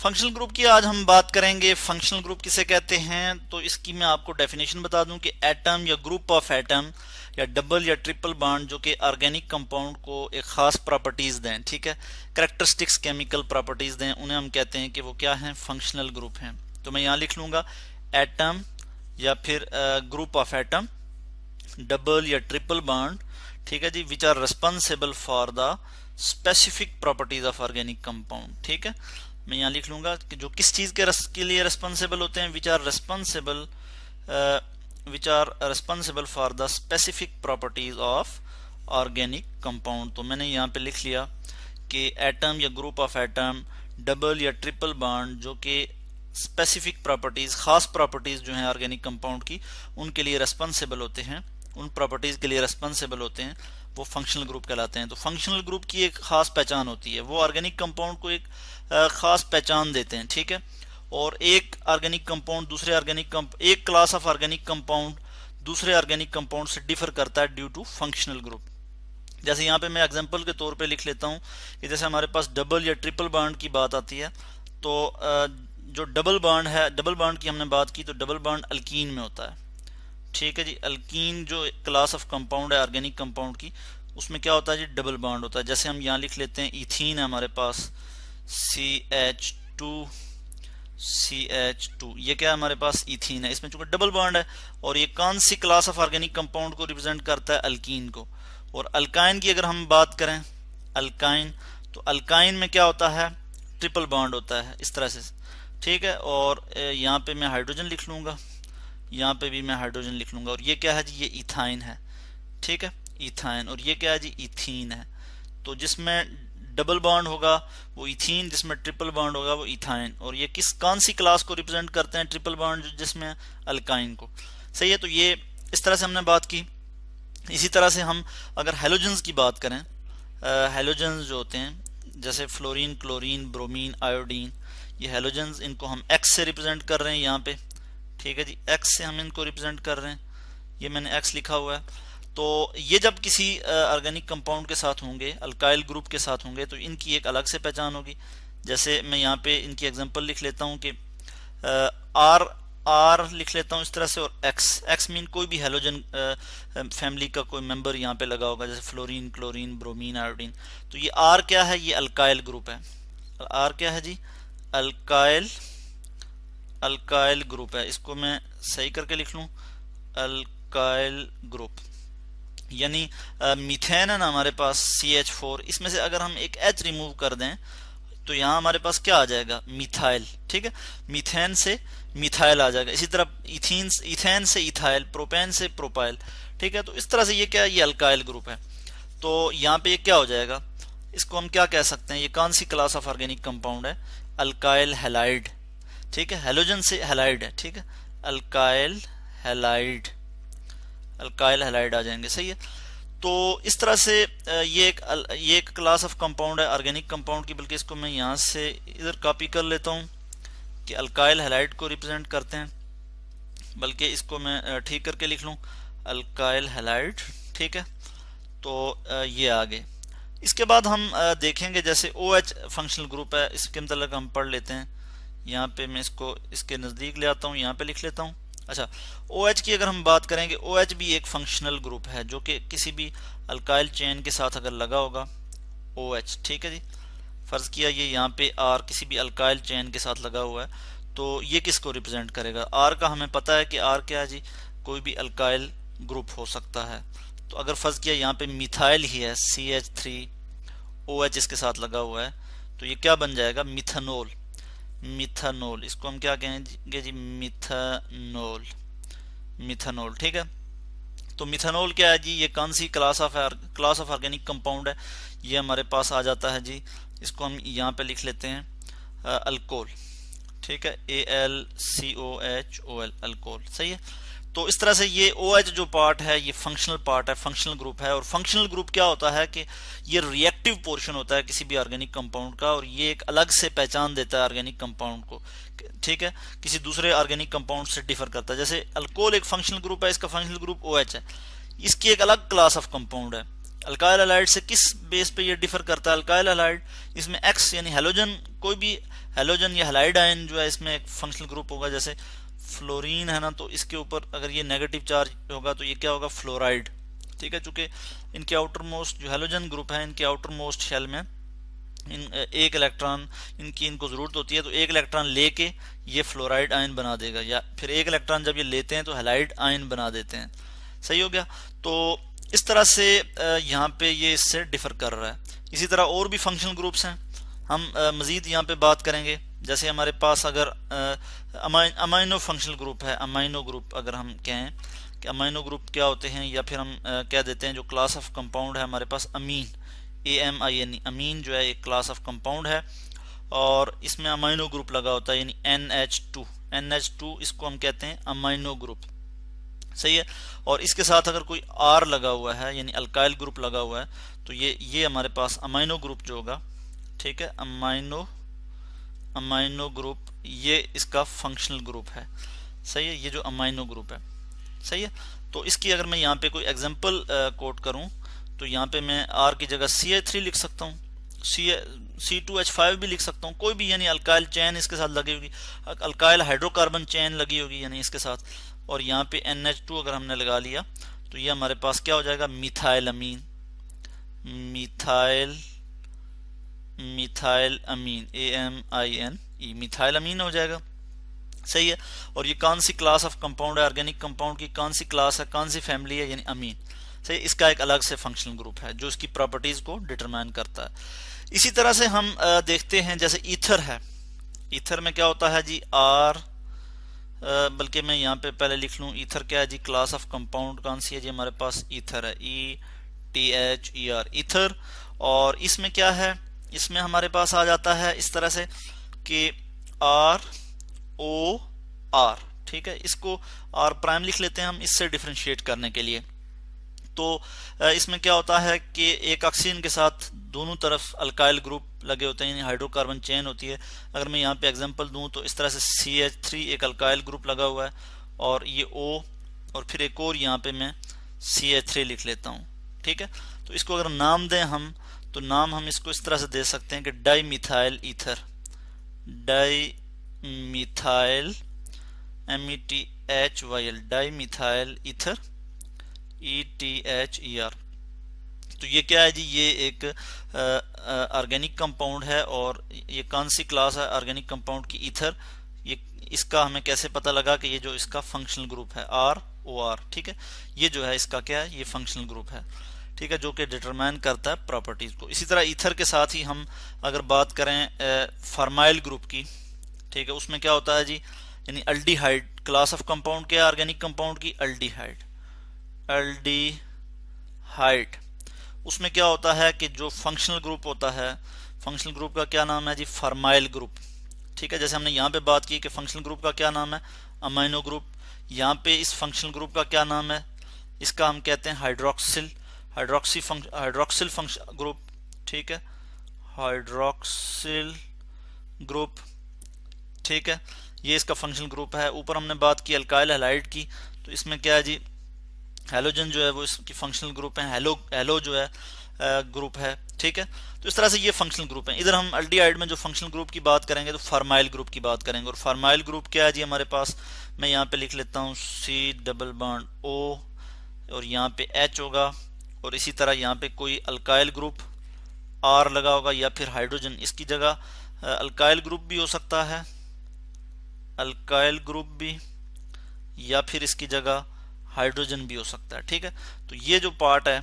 functional group की आज हम बात करेंगे फंक्शनल ग्रुप किसे कहते हैं तो इसकी मैं आपको डेफिनेशन बता दूं कि एटम या ग्रुप ऑफ एटम या डबल या ट्रिपल बॉन्ड जो कि ऑर्गेनिक कंपाउंड को एक खास प्रॉपर्टीज दें ठीक है करेक्टरिस्टिक्स केमिकल प्रॉपर्टीज दें उन्हें हम कहते हैं कि वो क्या है फंक्शनल ग्रुप है तो मैं यहाँ लिख लूंगा एटम या फिर ग्रुप ऑफ एटम डबल या ट्रिपल बॉन्ड ठीक है जी which are responsible for the specific properties of organic compound ठीक है मैं यहाँ लिख लूंगा कि जो किस चीज़ के रस के लिए रेस्पॉन्सिबल होते हैं which are responsible which are responsible for the specific properties of organic compound तो मैंने यहाँ पे लिख लिया कि एटम या ग्रुप ऑफ एटम डबल या ट्रिपल बॉन्ड जो कि स्पेसिफिक प्रॉपर्टीज़ ख़ास प्रॉपर्टीज़ जो हैं ऑर्गेनिक कंपाउंड की उनके लिए रेस्पॉन्सिबल होते हैं उन प्रॉपर्टीज़ के लिए रेस्पॉन्सिबल होते हैं वो फंक्शनल ग्रुप कहलाते हैं तो फंक्शनल ग्रुप की एक खास पहचान होती है वो ऑर्गेनिक कंपाउंड को एक खास पहचान देते हैं ठीक है और एक ऑर्गेनिक कंपाउंड दूसरे ऑर्गेनिक एक क्लास ऑफ ऑर्गेनिक कंपाउंड दूसरे ऑर्गेनिक कंपाउंड से डिफर करता है ड्यू टू फंक्शनल ग्रुप जैसे यहाँ पे मैं एग्जाम्पल के तौर पे लिख लेता हूँ कि जैसे हमारे पास डबल या ट्रिपल बाड की बात आती है तो जो डबल बाड है डबल बाड की हमने बात की तो डबल बाड अल्कीन में होता है ठीक है जी अल्कीन जो क्लास ऑफ कंपाउंड है ऑर्गेनिक कंपाउंड की उसमें क्या होता है जी डबल बॉन्ड होता है जैसे हम यहाँ लिख लेते हैं इथीन है हमारे पास C H two C H two ये क्या है हमारे पास इथीन है इसमें चूंकि डबल बॉन्ड है और ये कौन सी क्लास ऑफ ऑर्गेनिक कंपाउंड को रिप्रेजेंट करता है अल्कीन को और अल्काइन की अगर हम बात करें अल्काइन तो अल्काइन में क्या होता है ट्रिपल बॉन्ड होता है इस तरह से ठीक है और यहाँ पे मैं हाइड्रोजन लिख लूँगा यहाँ पे भी मैं हाइड्रोजन लिख लूँगा और ये क्या है जी ये इथाइन है ठीक है इथाइन और ये क्या है जी इथीन है तो जिसमें डबल बॉन्ड होगा वो इथीन जिसमें ट्रिपल बॉन्ड होगा वो इथाइन और ये किस कौन सी क्लास को रिप्रेजेंट करते हैं ट्रिपल बॉन्ड जिसमें अल्काइन को सही है तो ये इस तरह से हमने बात की इसी तरह से हम अगर हेलोजन्स की बात करें हेलोजन्स जो होते हैं जैसे फ्लोरीन क्लोरीन ब्रोमीन आयोडीन ये हेलोजन्स इनको हम एक्स से रिप्रेजेंट कर रहे हैं यहाँ पे ठीक है जी एक्स से हम इनको रिप्रेजेंट कर रहे हैं ये मैंने एक्स लिखा हुआ है तो ये जब किसी ऑर्गेनिक कंपाउंड के साथ होंगे अल्काइल ग्रुप के साथ होंगे तो इनकी एक अलग से पहचान होगी जैसे मैं यहाँ पे इनकी एग्जांपल लिख लेता हूँ कि आर आर लिख लेता हूँ इस तरह से और एक्स एक्स मीन कोई भी हेलोजन फैमिली का कोई मेंबर यहाँ पे लगा होगा जैसे फ्लोरीन क्लोरीन ब्रोमीन आयोडीन तो ये आर क्या है ये अल्काइल ग्रुप है आर क्या है जी अल्काइल अल्काइल ग्रुप है इसको मैं सही करके लिख लूँ अल्काइल ग्रुप यानी मिथेन है ना हमारे पास सी एच फोर इसमें से अगर हम एक एच रिमूव कर दें तो यहाँ हमारे पास क्या आ जाएगा मिथाइल ठीक है मिथेन से मिथाइल आ जाएगा इसी तरह इथीन इथेन से इथाइल प्रोपेन से प्रोपाइल ठीक है तो इस तरह से ये क्या है ये अल्काइल ग्रुप है तो यहाँ पे ये क्या हो जाएगा इसको हम क्या कह सकते हैं ये कौन सी क्लास ऑफ ऑर्गेनिक कंपाउंड है अल्काइल हेलाइड ठीक है हेलोजन से हेलाइड है ठीक है अल्काइल हेलाइड अल्काइल हेलाइड आ जाएंगे सही है तो इस तरह से ये एक ये एक क्लास ऑफ कंपाउंड है ऑर्गेनिक कंपाउंड की बल्कि इसको मैं यहाँ से इधर कॉपी कर लेता हूँ कि अल्काइल हेलाइड को रिप्रेजेंट करते हैं बल्कि इसको मैं ठीक करके लिख लूँ अल्काइल हेलाइड ठीक है तो ये आगे इसके बाद हम देखेंगे जैसे ओ OH फंक्शनल ग्रुप है इसके मतलब हम पढ़ लेते हैं यहाँ पे मैं इसको इसके नज़दीक ले आता हूँ यहाँ पे लिख लेता हूँ अच्छा ओ OH की अगर हम बात करेंगे ओ OH भी एक फंक्शनल ग्रुप है जो कि किसी भी अल्काइल चेन के साथ अगर लगा होगा ओ OH, ठीक है जी फ़र्ज़ किया ये यहाँ पे आर किसी भी अल्काइल चेन के साथ लगा हुआ है तो ये किसको रिप्रेजेंट करेगा आर का हमें पता है कि आर क्या है जी कोई भी अल्काइल ग्रुप हो सकता है तो अगर फ़र्ज़ किया यहाँ पे मिथाइल ही है C H three O H इसके साथ लगा हुआ है तो ये क्या बन जाएगा मिथनोल मिथानोल इसको हम क्या कहेंगे जी मिथानोल मिथानोल ठीक है तो मिथानोल क्या है जी ये कौन सी class of class of organic compound है ये हमारे पास आ जाता है जी इसको हम यहाँ पे लिख लेते हैं अल्कोहल ठीक है A L C O H O L alcohol सही है तो इस तरह से ये ओ OH जो पार्ट है ये फंक्शनल पार्ट है फंक्शनल ग्रुप है और फंक्शनल ग्रुप क्या होता है कि ये रिएक्टिव पोर्शन होता है किसी भी ऑर्गेनिक कंपाउंड का और ये एक अलग से पहचान देता है ऑर्गेनिक कंपाउंड को ठीक है किसी दूसरे ऑर्गेनिक कंपाउंड से डिफर करता है जैसे अल्कोहल एक फंक्शनल ग्रुप है इसका फंक्शनल ग्रुप ओ OH है इसकी एक अलग क्लास ऑफ कंपाउंड है अल्काइल अलाइड से किस बेस पे ये डिफर करता है अल्काइल अलाइड इसमें एक्स यानी हेलोजन कोई भी हेलोजन या हेलाइड आयन जो है इसमें एक फंक्शनल ग्रुप होगा जैसे फ्लोरीन है ना तो इसके ऊपर अगर ये नेगेटिव चार्ज होगा तो ये क्या होगा फ्लोराइड ठीक है चूंकि इनके आउटर मोस्ट जो हेलोजन ग्रुप है इनके आउटर मोस्ट शेल में इन एक इलेक्ट्रॉन इनकी इनको ज़रूरत होती है तो एक इलेक्ट्रॉन लेके ये फ्लोराइड आयन बना देगा या फिर एक इलेक्ट्रॉन जब ये लेते हैं तो हेलाइड आयन बना देते हैं सही हो गया तो इस तरह से यहाँ पे ये इससे डिफर कर रहा है इसी तरह और भी फंक्शनल ग्रुप्स हैं हम मज़ीद यहाँ पे बात करेंगे जैसे हमारे पास अगर अमाइनो फंक्शनल ग्रुप है अमाइनो ग्रुप अगर हम कहें कि अमाइनो ग्रुप क्या होते हैं या फिर हम कह देते हैं जो क्लास ऑफ कंपाउंड है हमारे पास अमीन ए एम आई एन अमीन जो है एक क्लास ऑफ कंपाउंड है और इसमें अमाइनो ग्रुप लगा होता है यानी N H two N H two इसको हम कहते हैं अमाइनो ग्रुप सही है और इसके साथ अगर कोई आर लगा हुआ है यानी अल्काइल ग्रुप लगा हुआ है तो ये ये हमारे पास अमाइनो ग्रुप जो होगा ठीक है अमाइनो अमाइनो ग्रुप ये इसका फंक्शनल ग्रुप है सही है ये जो अमाइनो ग्रुप है सही है तो इसकी अगर मैं यहाँ पे कोई एग्जांपल कोट करूँ तो यहाँ पे मैं आर की जगह सी ए थ्री लिख सकता हूँ C A C two H five भी लिख सकता हूँ कोई भी यानी अल्काइल चैन इसके साथ लगी होगी अल्काइल हाइड्रोकार्बन चैन लगी होगी यानी इसके साथ और यहाँ पे एन एच टू अगर हमने लगा लिया तो ये हमारे पास क्या हो जाएगा methyl amine methyl methyl amine A M I N E methyl amine हो जाएगा सही है और ये कौन सी क्लास ऑफ कंपाउंड है ऑर्गेनिक कंपाउंड की कौन सी क्लास है कौन सी फैमिली है यानी अमीन सही इसका एक अलग से फंक्शनल ग्रुप है जो इसकी प्रॉपर्टीज को डिटरमाइन करता है इसी तरह से हम देखते हैं जैसे ईथर है ईथर में क्या होता है जी आर बल्कि मैं यहाँ पे पहले लिख लूँ ईथर क्या है जी क्लास ऑफ कंपाउंड कौन सी है जी हमारे पास ईथर है E T H E R ether और इसमें क्या है इसमें हमारे पास आ जाता है इस तरह से कि आर ओ आर ठीक है इसको आर प्राइम लिख लेते हैं हम इससे डिफ्रेंशिएट करने के लिए तो इसमें क्या होता है कि एक ऑक्सीजन के साथ दोनों तरफ अल्काइल ग्रुप लगे होते हैं हाइड्रोकार्बन चेन होती है अगर मैं यहाँ पे एग्जांपल दूँ तो इस तरह से सी एच थ्री एक अल्काइल ग्रुप लगा हुआ है और ये ओ और फिर एक और यहाँ पे मैं सी एच थ्री लिख लेता हूँ ठीक है तो इसको अगर नाम दें हम तो नाम हम इसको इस तरह से दे सकते हैं कि dimethyl ether dimethyl M E e T H Y L dimethyl ether E T H E R तो ये क्या है जी ये एक ऑर्गेनिक कंपाउंड है और ये कौन सी क्लास है ऑर्गेनिक कंपाउंड की ईथर ये इसका हमें कैसे पता लगा कि ये जो इसका फंक्शनल ग्रुप है आर ओ आर ठीक है ये जो है इसका क्या है ये फंक्शनल ग्रुप है ठीक है जो कि डिटरमाइन करता है प्रॉपर्टीज को इसी तरह ईथर के साथ ही हम अगर बात करें फरमाइल ग्रुप की ठीक है उसमें क्या होता है जी यानी अल्डीहाइड क्लास ऑफ कंपाउंड क्या है ऑर्गेनिक कंपाउंड की अल्डीहाइड अल्डीहाइड उसमें क्या होता है कि जो फंक्शनल ग्रुप होता है फंक्शनल ग्रुप का क्या नाम है जी फरमाइल ग्रुप ठीक है जैसे हमने यहाँ पे बात की कि फंक्शनल ग्रुप का क्या नाम है अमाइनो ग्रुप यहाँ पे इस फंक्शनल ग्रुप का क्या नाम है इसका हम कहते हैं hydroxyl hydroxy function hydroxyl function group ठीक है हाइड्रोक्सिल ग्रुप ठीक है ये इसका फंक्शनल ग्रुप है ऊपर हमने बात की अल्काइल हेलाइड की तो इसमें क्या है जी हेलोजन जो है वो इसकी फंक्शनल ग्रुप है हेलो हेलो जो है ग्रुप है ठीक है तो इस तरह से ये फंक्शनल ग्रुप है इधर हम अल्डीहाइड में जो फंक्शनल ग्रुप की बात करेंगे तो फार्माइल ग्रुप की बात करेंगे और फार्माइल ग्रुप क्या है जी हमारे पास मैं यहाँ पे लिख लेता हूँ सी डबल बॉन्ड ओ और यहाँ पे एच होगा और इसी तरह यहाँ पे कोई अल्काइल ग्रुप आर लगा होगा या फिर हाइड्रोजन इसकी जगह अल्काइल ग्रुप भी हो सकता है अल्काइल ग्रुप भी या फिर इसकी जगह हाइड्रोजन भी हो सकता है ठीक है तो ये जो पार्ट है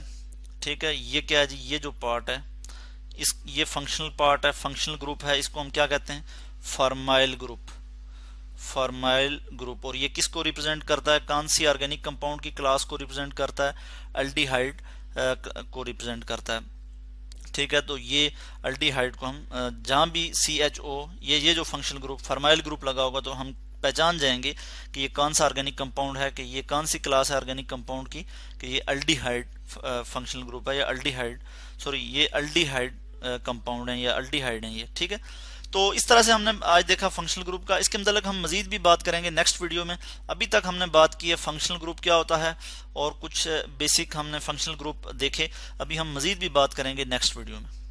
ठीक है ये क्या है जी ये जो पार्ट है इस ये फंक्शनल पार्ट है फंक्शनल ग्रुप है इसको हम क्या कहते हैं फॉर्माइल ग्रुप फॉर्माइल ग्रुप और ये किसको रिप्रेजेंट करता है कौन सी ऑर्गेनिक कंपाउंड की क्लास को रिप्रेजेंट करता है अल्डीहाइड को रिप्रेजेंट करता है ठीक है तो ये अल्टीहाइड को हम जहाँ भी सी एच ओ ये ये जो फंक्शनल ग्रुप फर्माइल ग्रुप लगा होगा तो हम पहचान जाएंगे कि ये कौन सा ऑर्गेनिक कंपाउंड है कि ये कौन सी क्लास है ऑर्गेनिक कंपाउंड की कि ये अल्टीहाइड फंक्शनल ग्रुप है या अल्टीहाइड सॉरी ये अल्टीहाइड कंपाउंड है या अल्टीहाइड है ये ठीक है तो इस तरह से हमने आज देखा फंक्शनल ग्रुप का इसके मतलब हम मजीद भी बात करेंगे नेक्स्ट वीडियो में अभी तक हमने बात की है फंक्शनल ग्रुप क्या होता है और कुछ बेसिक हमने फंक्शनल ग्रुप देखे अभी हम मजीद भी बात करेंगे नेक्स्ट वीडियो में